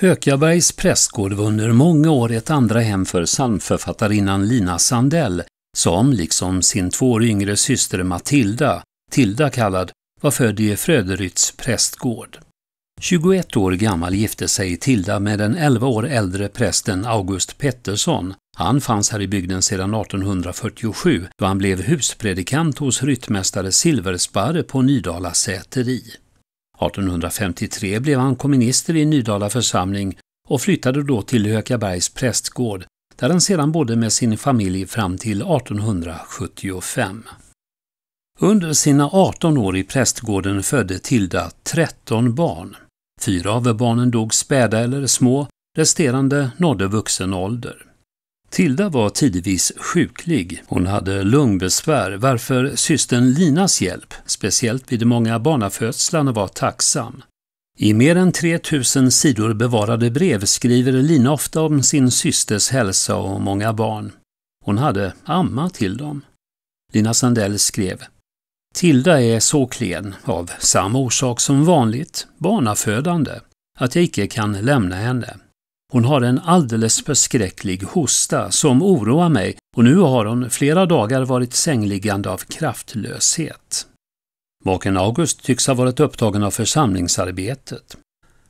Hökabergs prästgård var under många år ett andra hem för psalmförfattarinnan Lina Sandell, som liksom sin två år yngre syster Matilda, Tilda kallad, var född i Fröderyds prästgård. 21 år gammal gifte sig Tilda med den 11 år äldre prästen August Pettersson. Han fanns här i bygden sedan 1847 då han blev huspredikant hos ryttmästare Silversparre på Nydala säteri. 1853 blev han komminister i Nydala församling och flyttade då till Hökabergs prästgård där han sedan bodde med sin familj fram till 1875. Under sina 18 år i prästgården födde Tilda 13 barn. Fyra av barnen dog späda eller små, resterande nådde vuxen ålder. Tilda var tidvis sjuklig. Hon hade lungbesvär varför systern Linas hjälp, speciellt vid de många barnafödslarna, var tacksam. I mer än 3000 sidor bevarade brev skriver Lina ofta om sin systers hälsa och många barn. Hon hade amma till dem. Lina Sandell skrev Tilda är så klen, av samma orsak som vanligt, barnafödande, att jag icke kan lämna henne. Hon har en alldeles förskräcklig hosta som oroar mig och nu har hon flera dagar varit sängliggande av kraftlöshet. Maken August tycks ha varit upptagen av församlingsarbetet.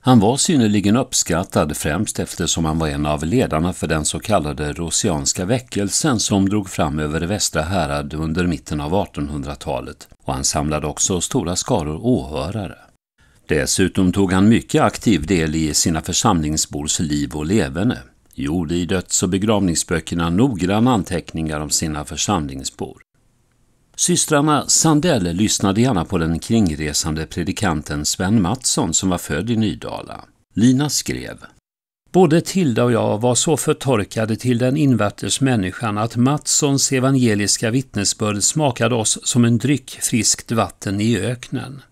Han var synnerligen uppskattad främst eftersom han var en av ledarna för den så kallade rosianska väckelsen som drog fram över Västra härad under mitten av 1800-talet och han samlade också stora skaror åhörare. Dessutom tog han mycket aktiv del i sina församlingsbors liv och leverne, gjorde i döds och begravningsböckerna noggranna anteckningar om sina församlingsbor. Systrarna Sandell lyssnade gärna på den kringresande predikanten Sven Mattsson som var född i Nydala. Lina skrev Både Tilda och jag var så förtorkade till den invärtes människan att Mattssons evangeliska vittnesbörd smakade oss som en dryck friskt vatten i öknen.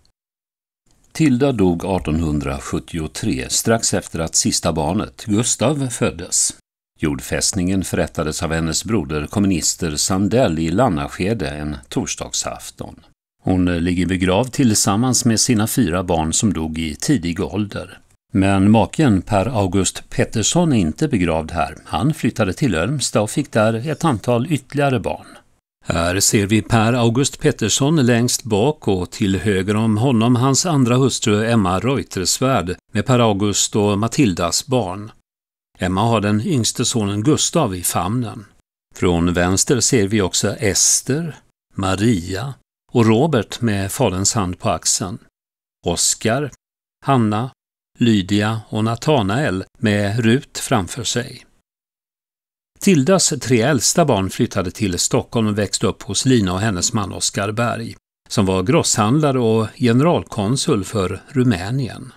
Matilda dog 1873, strax efter att sista barnet, Gustav, föddes. Jordfästningen förrättades av hennes broder, kommunister Sandell, i Lannaskede en torsdagsafton. Hon ligger begravd tillsammans med sina fyra barn som dog i tidig ålder. Men maken Per August Pettersson är inte begravd här. Han flyttade till Ölmstad och fick där ett antal ytterligare barn. Här ser vi Per August Pettersson längst bak och till höger om honom hans andra hustru Emma Reutersvärd med Per August och Matildas barn. Emma har den yngste sonen Gustav i famnen. Från vänster ser vi också Ester, Maria och Robert med faderns hand på axeln. Oskar, Hanna, Lydia och Natanael med Rut framför sig. Tildas tre äldsta barn flyttade till Stockholm och växte upp hos Lina och hennes man Oskar Berg, som var grosshandlare och generalkonsul för Rumänien.